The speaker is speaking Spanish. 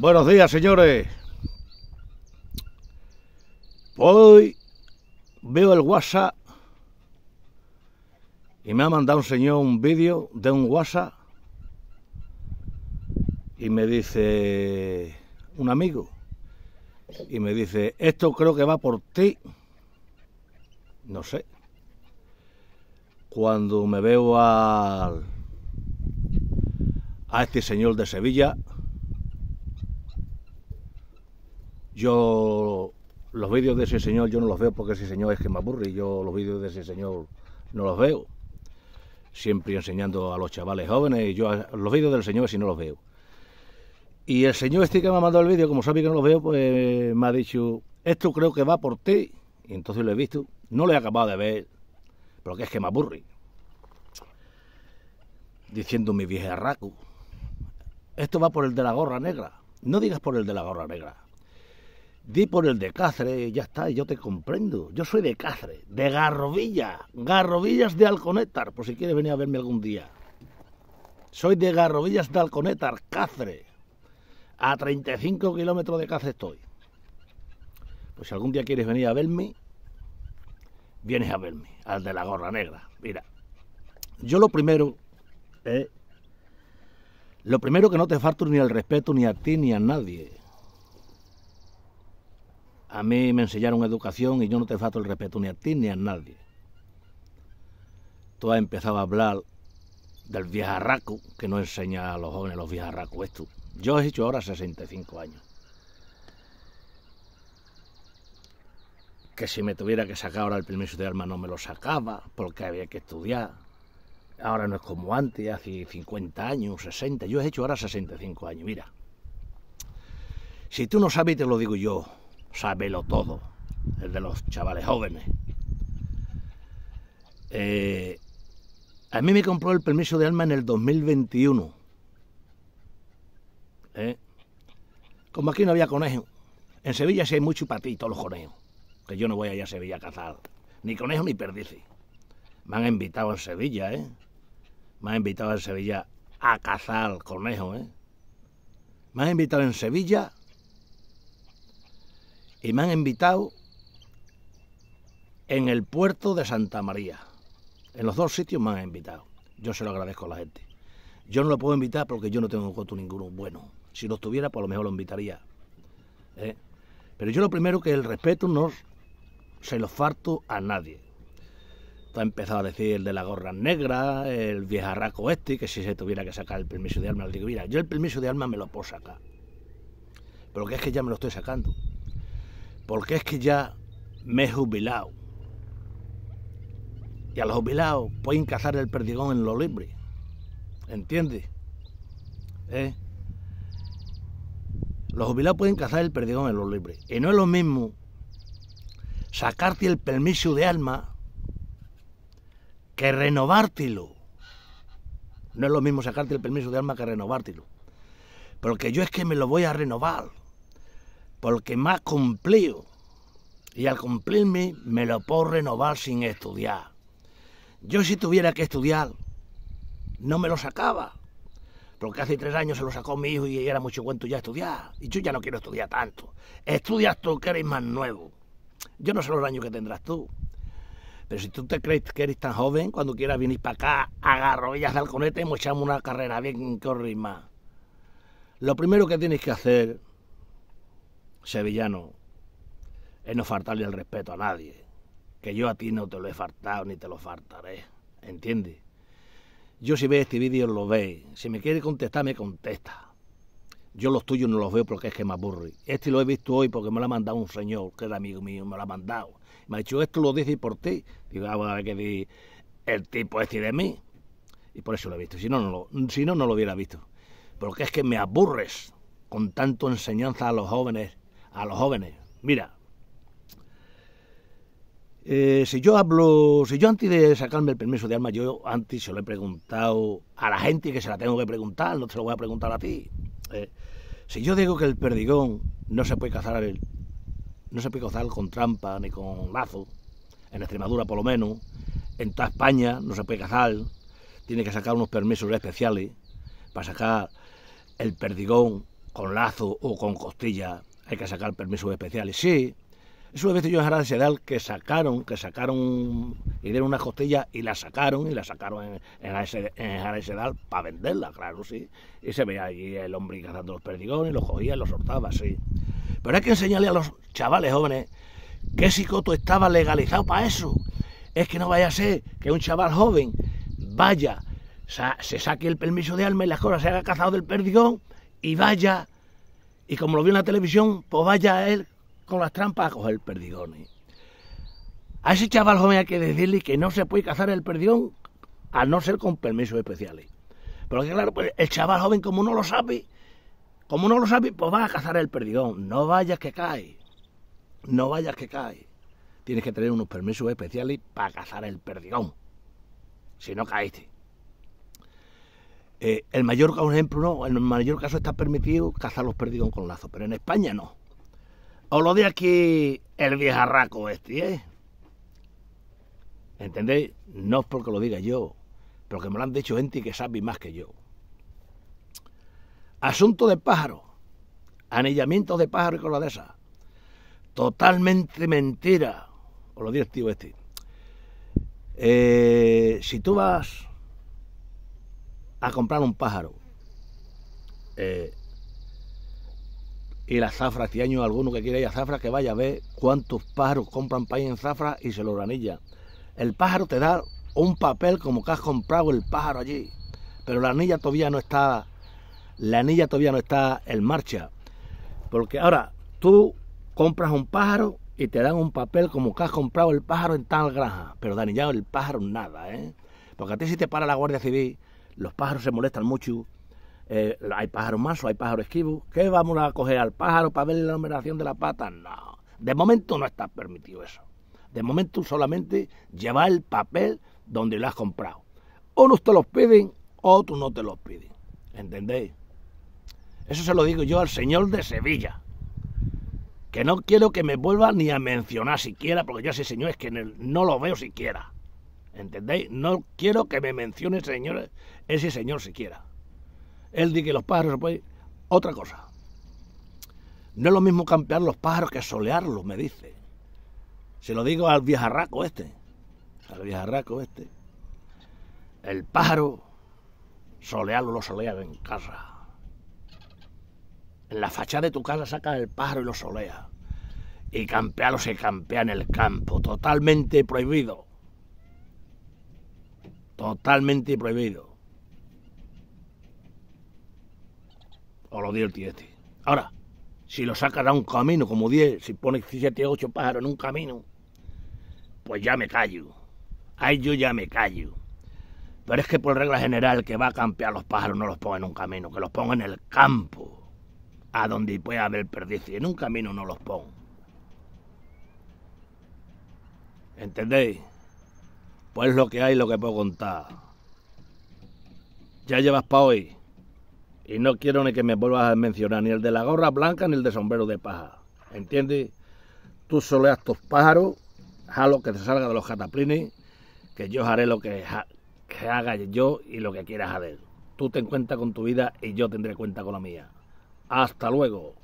Buenos días, señores. Hoy veo el WhatsApp y me ha mandado un señor un vídeo de un WhatsApp y me dice un amigo y me dice, esto creo que va por ti. No sé. Cuando me veo al, a este señor de Sevilla, Yo los vídeos de ese señor yo no los veo porque ese señor es que me aburre. Yo los vídeos de ese señor no los veo. Siempre enseñando a los chavales jóvenes. Y Yo los vídeos del señor si no los veo. Y el señor este que me ha mandado el vídeo, como sabe que no los veo, pues me ha dicho, esto creo que va por ti. Y entonces lo he visto. No lo he acabado de ver, pero que es que me aburre. Diciendo mi vieja Raku esto va por el de la gorra negra. No digas por el de la gorra negra, Di por el de Cáceres, ya está, yo te comprendo. Yo soy de Cáceres, de Garrovilla, Garrovillas de Alconétar, por si quieres venir a verme algún día. Soy de Garrovillas de Alconétar, Cáceres. A 35 kilómetros de Cáceres estoy. Pues si algún día quieres venir a verme, vienes a verme, al de la gorra negra. Mira, yo lo primero, eh, lo primero que no te falto ni al respeto ni a ti ni a nadie. A mí me enseñaron educación y yo no te falto el respeto ni a ti ni a nadie. Tú has empezado a hablar del viejarraco que no enseña a los jóvenes los viejarracos esto. Yo he hecho ahora 65 años. Que si me tuviera que sacar ahora el permiso de alma no me lo sacaba porque había que estudiar. Ahora no es como antes, hace 50 años, 60. Yo he hecho ahora 65 años, mira. Si tú no sabes, te lo digo yo sábelo todo, el de los chavales jóvenes. Eh, a mí me compró el permiso de alma en el 2021. Eh, como aquí no había conejo. En Sevilla sí hay mucho patito los conejos. Que yo no voy allá a Sevilla a cazar. Ni conejo ni perdices. Me han invitado a Sevilla, ¿eh? Me han invitado a Sevilla a cazar conejos... ¿eh? Me han invitado en Sevilla y me han invitado en el puerto de Santa María. En los dos sitios me han invitado. Yo se lo agradezco a la gente. Yo no lo puedo invitar porque yo no tengo un costo ninguno bueno. Si lo tuviera, por pues lo mejor lo invitaría. ¿eh? Pero yo lo primero que el respeto no se lo farto a nadie. Está empezado a decir el de la gorra negra, el viejarraco este, que si se tuviera que sacar el permiso de arma, le digo, mira, yo el permiso de arma me lo puedo sacar. Pero que es que ya me lo estoy sacando porque es que ya me he jubilado. Y a los jubilados pueden cazar el perdigón en lo libre. ¿Entiendes? ¿Eh? Los jubilados pueden cazar el perdigón en lo libre. Y no es lo mismo sacarte el permiso de alma que renovártelo. No es lo mismo sacarte el permiso de alma que renovártelo. Porque yo es que me lo voy a renovar porque más cumplido y al cumplirme me lo puedo renovar sin estudiar. Yo si tuviera que estudiar, no me lo sacaba, porque hace tres años se lo sacó mi hijo y era mucho cuento ya estudiar, y yo ya no quiero estudiar tanto. Estudias tú que eres más nuevo. Yo no sé los años que tendrás tú. Pero si tú te crees que eres tan joven, cuando quieras venir para acá, agarro ellas al conete y echamos una carrera bien que más. Lo primero que tienes que hacer Sevillano, es no faltarle el respeto a nadie, que yo a ti no te lo he faltado ni te lo faltaré, ¿entiendes? Yo si ve este vídeo lo ve, si me quiere contestar me contesta. Yo los tuyos no los veo porque es que me aburre. Este lo he visto hoy porque me lo ha mandado un señor, que es amigo mío, me lo ha mandado. Me ha dicho, esto lo dice por ti. Digo, ah, a ver qué el tipo este de mí. Y por eso lo he visto. Si no, no lo, si no, no lo hubiera visto. Porque es que me aburres con tanto enseñanza a los jóvenes a los jóvenes. Mira, eh, si yo hablo, si yo antes de sacarme el permiso de arma... yo antes se lo he preguntado a la gente que se la tengo que preguntar, no te lo voy a preguntar a ti. Eh, si yo digo que el perdigón no se puede cazar, el, no se puede cazar con trampa ni con lazo, en Extremadura por lo menos, en toda España no se puede cazar, tiene que sacar unos permisos especiales para sacar el perdigón con lazo o con costilla hay que sacar permisos especiales. Sí, eso a veces yo en de Sedal que sacaron, que sacaron y dieron una costilla y la sacaron y la sacaron en, en de Sedal para venderla, claro, sí. Y se veía allí el hombre cazando los perdigones, los cogía y los soltaba, sí. Pero hay que enseñarle a los chavales jóvenes que si Coto estaba legalizado para eso. Es que no vaya a ser que un chaval joven vaya, se saque el permiso de alma... y las cosas, se haga cazado del perdigón y vaya y como lo vi en la televisión, pues vaya él con las trampas a coger perdigones. A ese chaval joven hay que decirle que no se puede cazar el perdigón a no ser con permisos especiales. Pero que claro, pues el chaval joven como no lo sabe, como no lo sabe, pues va a cazar el perdigón. No vayas que cae. No vayas que cae. Tienes que tener unos permisos especiales para cazar el perdigón. Si no caíste. Eh, el mayor, un ejemplo, no, en el mayor caso está permitido cazar los perdidos con lazo, pero en España no. Os lo de aquí el viejarraco este, ¿eh? ¿Entendéis? No es porque lo diga yo, pero que me lo han dicho gente que sabe más que yo. Asunto de pájaro. Anillamiento de pájaro y esas. Totalmente mentira. Os lo digo, tío este. Eh, si tú vas a comprar un pájaro. Eh, y la zafra, este año alguno que quiera ir a zafra, que vaya a ver cuántos pájaros compran país en zafra y se lo granilla. El pájaro te da un papel como que has comprado el pájaro allí, pero la anilla todavía no está, la anilla todavía no está en marcha. Porque ahora tú compras un pájaro y te dan un papel como que has comprado el pájaro en tal granja, pero danillado el pájaro nada, ¿eh? Porque a ti si te para la Guardia Civil los pájaros se molestan mucho, eh, hay pájaros mansos, hay pájaros esquivos. ¿Qué vamos a coger al pájaro para ver la numeración de la pata? No, de momento no está permitido eso. De momento solamente lleva el papel donde lo has comprado. Unos te los piden, otros no te los piden. ¿Entendéis? Eso se lo digo yo al señor de Sevilla. Que no quiero que me vuelva ni a mencionar siquiera, porque yo ese señor es que no lo veo siquiera. ¿Entendéis? No quiero que me mencione ese señor, ese señor siquiera. Él dice que los pájaros pueden... Otra cosa. No es lo mismo campear los pájaros que solearlos, me dice. Se lo digo al viejarraco este. Al viejarraco este. El pájaro, solearlo lo solean en casa. En la fachada de tu casa sacas el pájaro y lo solea. Y campearlo se campea en el campo, totalmente prohibido. Totalmente prohibido. Os lo dio el tío este. Ahora, si lo sacas a un camino como 10, si pone 17 o 8 pájaros en un camino, pues ya me callo. Ahí yo ya me callo. Pero es que por regla general que va a campear los pájaros no los ponga en un camino, que los ponga en el campo, a donde pueda haber perdices... En un camino no los pongo. ¿Entendéis? Pues lo que hay, lo que puedo contar. Ya llevas para hoy. Y no quiero ni que me vuelvas a mencionar ni el de la gorra blanca ni el de sombrero de paja. ¿Entiendes? Tú soleas tus pájaros, jalo que te salga de los cataplines, que yo haré lo que, que haga yo y lo que quieras hacer. Tú te cuenta con tu vida y yo tendré cuenta con la mía. Hasta luego.